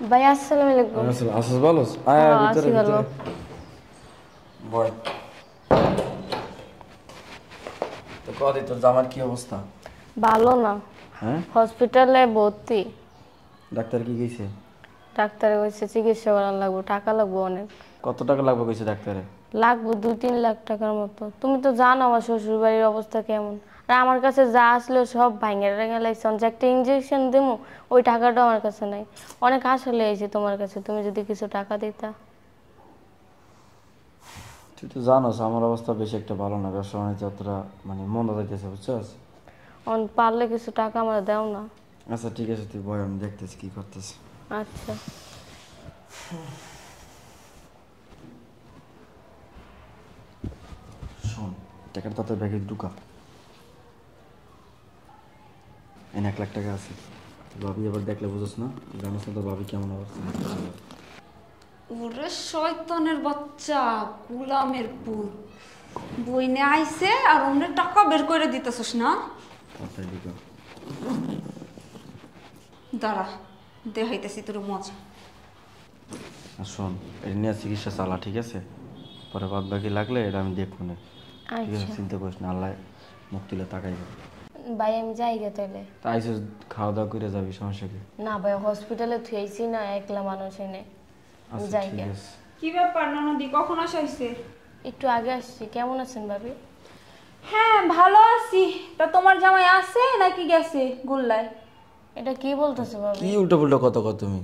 হসপিটালে ভর্তি ডাক্তার কি কইছে ডাক্তারে কইছে চিকিৎসা করার লাগবে টাকা লাগবে অনেক কত টাকা লাগবে কইছে ডাক্তারে লাগবে দুই তিন লাখ টাকার মতো তুমি তো জানো আমার শ্বশুরবাড়ির অবস্থা কেমন আর আমার কাছে যা আসলো সব ভাঙে রেঙে লাগছে যে একটা ইঞ্জেকশন দেবো ওই টাকাটাও আমার কাছে নাই অনেক আসলে এসে তোমার কাছে তুমি যদি কিছু টাকা দিতা তুই তো জানোস আমার অবস্থা বেশি একটা ভালো না ব্যবসা মানে অতটা মানে মন্দা যাইতেছে বুঝছস অন পারলে কিছু টাকা আমার দাও না আচ্ছা ঠিক আছে তুই বয় আমি দেখতেছি কি করতেছি আচ্ছা শোন টাকাটা তাতে ব্যাগে ঢুকা এনে এক লাখ টাকা আছে ভাবি আবার দেখলে বুঝোস না জানোস না তোর ভাবি কেমন আবার ওরে শয়তানের বাচ্চা গুলামের পুত বই নে আইছে আর অন্যের টাকা বের করে দিতেছস না আচ্ছা, দাঁড়া দেখাইতেছি তোর মজা আর শোন এটা নিয়ে চিকিৎসা চালা ঠিক আছে পরে বাদ বাকি লাগলে এটা আমি দেখবো না ঠিক আছে আচ্ছা। চিন্তা করিস না আল্লাহ মুখ তুলে তাকাই ভাই আমি যাই গে তাহলে তাইছো খাওয়া দাওয়া করে যাবি সমস্যা কি না ভাই হসপিটালে থুইছি না একলা মানুষ এনে আমি আচ্ছা, যাই গে কি ব্যাপার ননদি কখন আসাইছে একটু আগে আসছি কেমন আছেন ভাবি হ্যাঁ ভালো আছি তা তোমার জামাই আছে নাকি গেছে গুল্লায় এটা কি বলতেছো ভাবি কি পুল্টো কথা কথা তুমি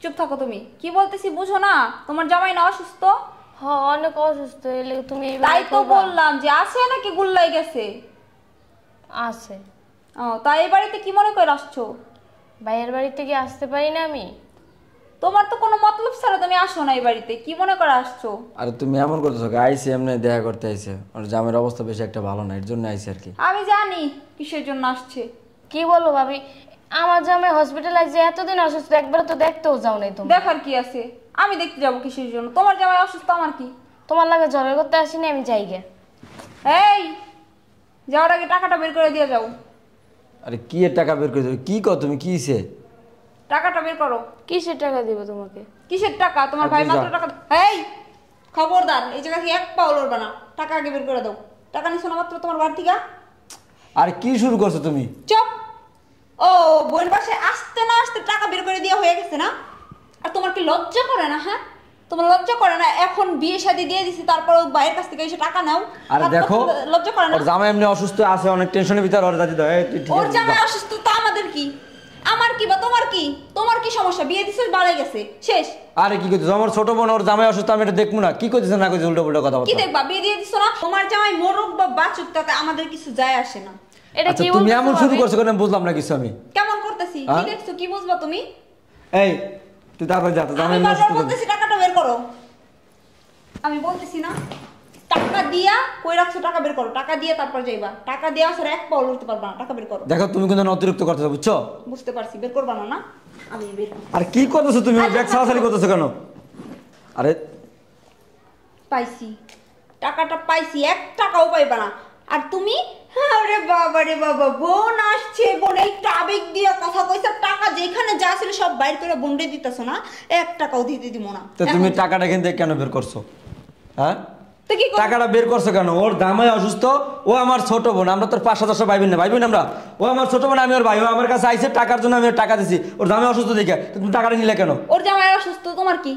চুপ থাকো তুমি কি বলতেছি বুঝো না তোমার জামাই না অসুস্থ হ্যাঁ অনেক অসুস্থ এলে তুমি তাই তো বললাম যে আছে নাকি গুল্লাই গেছে আছে ও তা এই বাড়িতে কি মনে করে আসছো ভাইয়ের বাড়ি থেকে আসতে পারি না আমি তোমার তো কোনো মতলব ছাড়া তুমি আসো না এই বাড়িতে কি মনে করে আসছো আরে তুমি এমন করতেছো আইসি এমনি দেখা করতে আইছে ওর জামের অবস্থা বেশি একটা ভালো না এর জন্য আইছে আর কি আমি জানি কিসের জন্য আসছে কি বলো ভাবি আমার জামে হসপিটালে যে এতদিন অসুস্থ একবার তো দেখতেও যাও নাই তুমি দেখার কি আছে আমি দেখতে যাবো কিসের জন্য তোমার জামাই অসুস্থ আমার কি তোমার লাগে জ্বরের করতে আসিনি আমি যাই গে এই যাওয়ার আগে টাকাটা বের করে দিয়ে যাও আরে কি এর টাকা বের করে দেবে কি কর তুমি কি সে টাকাটা বের করো কিসের টাকা দিব তোমাকে কিসের টাকা তোমার আচ্ছা, ভাই মাত্র টাকা এই খবরদার এই জায়গা থেকে এক পাও লড়বে না টাকা আগে বের করে দাও টাকা নিছো না মাত্র তোমার বাড়তি কা আর কি শুরু করছো তুমি চুপ ও বোন পাশে আসতে না আসতে টাকা বের করে দেওয়া হয়ে গেছে না আর তোমার কি লজ্জা করে না হ্যাঁ তোমার লজ্জা করে না এখন বিয়ে শাদী দিয়ে দিছি তারপর বাইরের কাছ থেকে এসে টাকা নাও দেখো লজ্জা করে না ওর জামাই এমনি অসুস্থ আছে অনেক টেনশনের ভিতর ওর দাদি দয় তুই ঠিক ওর জামাই অসুস্থ তা আমাদের কি আমার কি বা তোমার কি তোমার কি সমস্যা বিয়ে দিছিস গেছে শেষ আরে কি কইছিস আমার ছোট বোন ওর জামাই অসুস্থ আমি এটা দেখবো না কি কইছিস না কইছিস উল্টো কথা কি দেখবা বিয়ে দিয়ে দিছ না তোমার জামাই মরুক বা বাঁচুক তাতে আমাদের কিছু যায় আসে না এটা আচ্ছা, কি তুমি এমন শুরু করছো কেন বুঝলাম না কিছু আমি কেমন করতেছি কি হ্যাঁ? দেখছো কি বুঝবা তুমি এই তুই তারপর যা তো জামাই অসুস্থ বের করো আমি বলতেছি না টাকা দিয়া কই রাখছো টাকা বের করো টাকা দিয়া তারপর যাইবা টাকা দেওয়া ছাড়া এক পাও লড়তে পারবা না টাকা বের করো দেখো তুমি কিন্তু অতিরিক্ত করতেছো বুঝছো বুঝতে পারছি বের করবা না না আমি বের আর কি করতেছো তুমি ব্যাগ সাড়াসাড়ি আচ্ছা, আচ্ছা। করতেছো কেন আরে পাইছি টাকাটা পাইছি এক টাকাও পাইবা না আর তুমি আরে বাবা রে বাবা বোন আসছে বোন কথা টাকা যেখানে যা ছিল সব বাইর করে না এক টাকাও দিতে না তো তুমি টাকাটা কেন বের করছো হ্যাঁ টাকাটা বের করছো কেন ওর অসুস্থ ও আমার ছোট বোন আমরা তোর পাঁচশো দশটা ভাই না ভাই বোন আমরা ও আমার ছোট বোন আমি ওর ভাই আমার কাছে আইসে টাকার জন্য আমি টাকা দিছি ওর দামে অসুস্থ দেখে তুমি টাকাটা নিলে কেন ওর জামাই অসুস্থ তোমার কি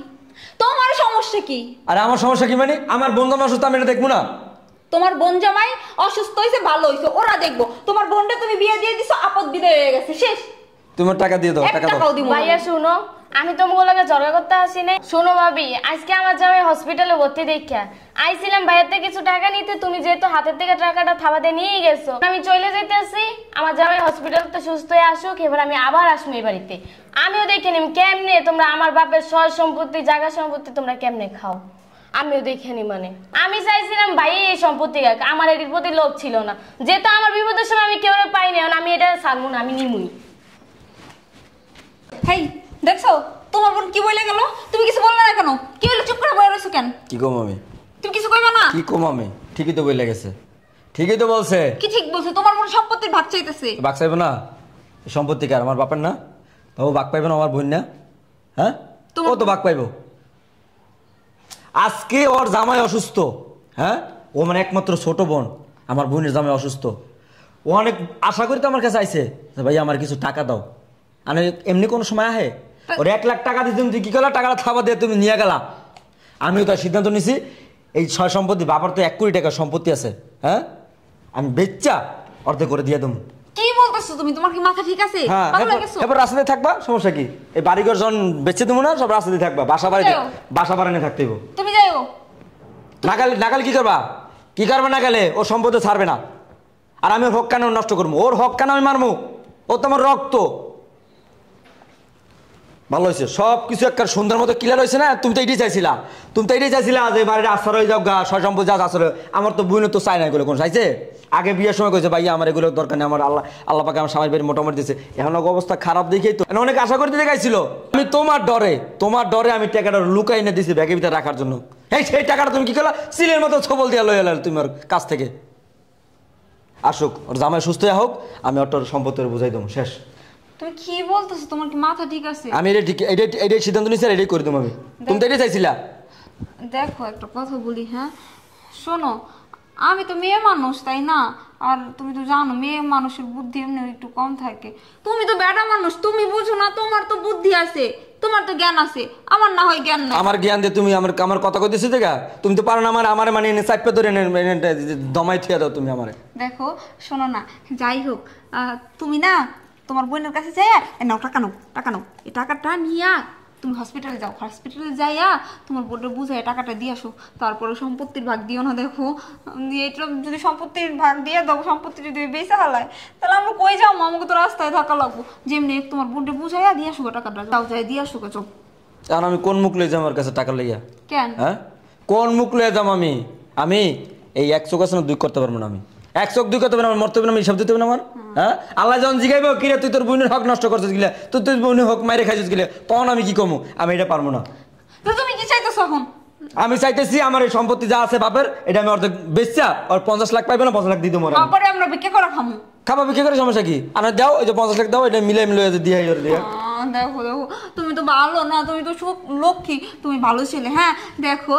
তোমার সমস্যা কি আরে আমার সমস্যা কি মানে আমার বন্ধু অসুস্থ আমি এটা দেখবো না তোমার বোন জামাই অসুস্থ হয়েছে ভালো হয়েছে ওরা দেখবো তোমার বোনটা তুমি বিয়ে দিয়ে দিছো আপদ বিদায় হয়ে গেছে শেষ তোমার টাকা দিয়ে দাও টাকা দাও ভাইয়া শুনো আমি তোমার লগে ঝগড়া করতে আসি নাই শোনো ভাবি আজকে আমার জামাই হসপিটালে ভর্তি দেখা আইছিলাম ভাইয়ের থেকে কিছু টাকা নিতে তুমি যেহেতু হাতের থেকে টাকাটা থাবাতে নিয়ে গেছো আমি চলে আসি আমার জামাই হসপিটাল তো সুস্থ হয়ে আসুক এবার আমি আবার আসবো এই বাড়িতে আমিও দেখে নিম কেমনে তোমরা আমার বাপের সর সম্পত্তি জায়গা সম্পত্তি তোমরা কেমনে খাও আমিও দেখিনি মানে আমি চাইছিলাম ভাই এই সম্পত্তি আমার এটির প্রতি লোভ ছিল না যেহেতু আমার বিপদের সময় আমি কেউ পাইনি এখন আমি এটা ছাড়বো না আমি নিমুই হেই দেখছো তোমার বোন কি বলে গেল তুমি কিছু বললে না কেন কি হলো চুপ করে বসে রইছো কেন কি কম আমি তুমি কিছু কইবা না কি কম আমি ঠিকই তো বলে গেছে ঠিকই তো বলছে কি ঠিক বলছে তোমার বোন সম্পত্তির ভাগ চাইতেছে ভাগ চাইবে না সম্পত্তি কার আমার বাপের না বাবু ভাগ পাইবে না আমার বোন না হ্যাঁ ও তো ভাগ পাইবো আজকে ওর জামাই অসুস্থ হ্যাঁ ও মানে একমাত্র ছোট বোন আমার বোনের জামাই অসুস্থ ও অনেক আশা করি তো আমার কাছে আইসে ভাই আমার কিছু টাকা দাও আমি এমনি কোনো সময় আহে ওর এক লাখ টাকা দিতে তুমি কি করলা টাকাটা থাবা দিয়ে তুমি নিয়ে গেলা আমিও তার সিদ্ধান্ত নিছি এই ছয় সম্পত্তি বাবার তো এক কোটি টাকা সম্পত্তি আছে হ্যাঁ আমি বেচ্চা অর্ধেক করে দিয়ে দেবো কি হ্যাঁ, থাকবা সমস্যা কি এই বাড়িঘর যখন বেচে দেবো না সব রাস্তাতে থাকবা বাসা বাড়িতে বাসা বাড়ি নিয়ে থাকতেইব নাগাল নাগাল কি করবা কি করবে না গেলে ও সম্পদ ছাড়বে না আর আমি ওর হক কেন নষ্ট করবো ওর হক কেন আমি মারমু ও তোমার রক্ত ভালো হয়েছে সব কিছু একটা সুন্দর মতো ক্লিয়ার হয়েছে না তুমি তো এটাই চাইছিলা তুমি তো এটাই চাইছিলা যে বাড়ির আশ্রয় হয়ে যাও গা সম্পদ যা আশ্রয় আমার তো বুঝলো তো চাই না এগুলো কোন চাইছে আগে বিয়ের সময় কইছে ভাইয়া আমার এগুলো দরকার নেই আমার আল্লাহ আল্লাহ পাকে আমার স্বামীর বাড়ি মোটামুটি দিয়েছে এখন অবস্থা খারাপ দেখেই তো মানে অনেক আশা করতে দেখাইছিল আমি তোমার ডরে তোমার ডরে আমি টেকাটা লুকাই না দিয়েছি ব্যাগের ভিতরে রাখার জন্য এই সেই টাকাটা তুমি কি করলো সিলের মতো ছবল দিয়ে লয়ে এলাম তুমি ওর কাছ থেকে আসুক ওর জামাই সুস্থ হোক আমি ওটার সম্পত্তির বুঝাই দেবো শেষ দেখো একটা কথা বলি হ্যাঁ শোনো আমি তো মেয়ে মানুষ তাই না আর তুমি তো জানো মেয়ে মানুষের বুদ্ধি এমনি একটু কম থাকে তুমি তো বেটা মানুষ তুমি বুঝো না তোমার তো বুদ্ধি আছে তোমার তো জ্ঞান আছে আমার না হয় জ্ঞান নাই আমার জ্ঞান দিয়ে তুমি আমার আমার কথা কইতেছি দেখা তুমি তো পারো না আমার আমার মানে সাইপে ধরে দমাই থিয়া দাও তুমি আমারে দেখো শোনো না যাই হোক তুমি না তোমার বোনের কাছে যাই নাও টাকা নাও টাকা নাও এই টাকাটা নিয়ে তুমি হসপিটালে যাও হসপিটালে যাইয়া তোমার বোর্ডে বুঝাই টাকাটা দিয়ে আসো তারপরে সম্পত্তির ভাগ দিও না দেখো এটা যদি সম্পত্তির ভাগ দিয়ে দাও সম্পত্তি যদি বেঁচে হালায় তাহলে আমরা কই যাও আমাকে তো রাস্তায় থাকা লাগবো যেমনি তোমার বোর্ডে বুঝাইয়া দিয়ে আসুক টাকাটা তাও যাই দিয়ে আসুক চোখ আর আমি কোন মুখ লয়ে যাম আমার কাছে টাকা লইয়া কেন হ্যাঁ কোন মুখ লয়ে যাম আমি আমি এই এক চোখ না দুই করতে পারবো না আমি এক চোখ দুই কথা আমার মরতে হবে হিসাব দিতে না আমার হ্যাঁ আল্লাহ যখন জিগাইব তুই তোর বোনের হক নষ্ট করছিস গিলা তুই তোর বোনের হক মাইরে খাইছিস তখন আমি কি কমু আমি এটা পারবো না তুমি কি চাইতেছ এখন আমি চাইতেছি আমার এই সম্পত্তি যা আছে বাপের এটা আমি অর্ধেক বেচা আর পঞ্চাশ লাখ পাইবে না পঞ্চাশ লাখ বিক্রি করে সমস্যা কি আর দাও এই যে পঞ্চাশ লাখ দাও এটা মিলে মিলে দিয়ে দিয়ে দেখো দেখো তুমি তো ভালো না তুমি তো সব লক্ষ্মী তুমি ভালো ছেলে হ্যাঁ দেখো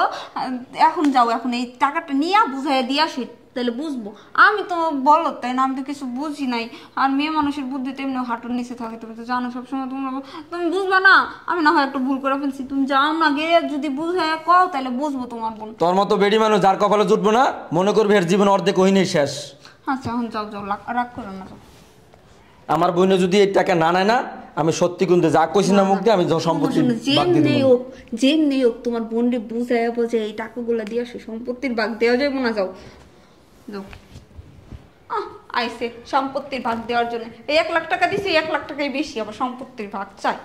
এখন যাও এখন এই টাকাটা নিয়ে বুঝাই দিয়া সেটা তাহলে বুঝবো আমি তো বলো তাই না আমি তো কিছু বুঝি নাই আর মেয়ে মানুষের বুদ্ধি তো এমনি হাঁটুর নিচে থাকে তুমি তো জানো সবসময় তোমরা তুমি বুঝবা না আমি না হয় একটু ভুল করে ফেলছি তুমি যাও না গে যদি বুঝে কও তাহলে বুঝবো তোমার বোন তোর মতো বেডি মানুষ যার কপালে জুটবো না মনে করবে এর জীবন অর্ধেক নেই শেষ আচ্ছা এখন যাও যাও রাগ করো না আমার বোনে যদি এই টাকা না নেয় না আমি সত্যি কিন্তু যা কইছি না মুখ আমি সম্পত্তি যেমনি হোক হোক তোমার বোনরে বুঝায় বোঝে এই টাকাগুলো দিয়ে সম্পত্তির ভাগ দেওয়া যাবে না যাও আইসে সম্পত্তির ভাগ দেওয়ার জন্য এই এক লাখ টাকা দিছি এক লাখ টাকাই বেশি আবার সম্পত্তির ভাগ চাই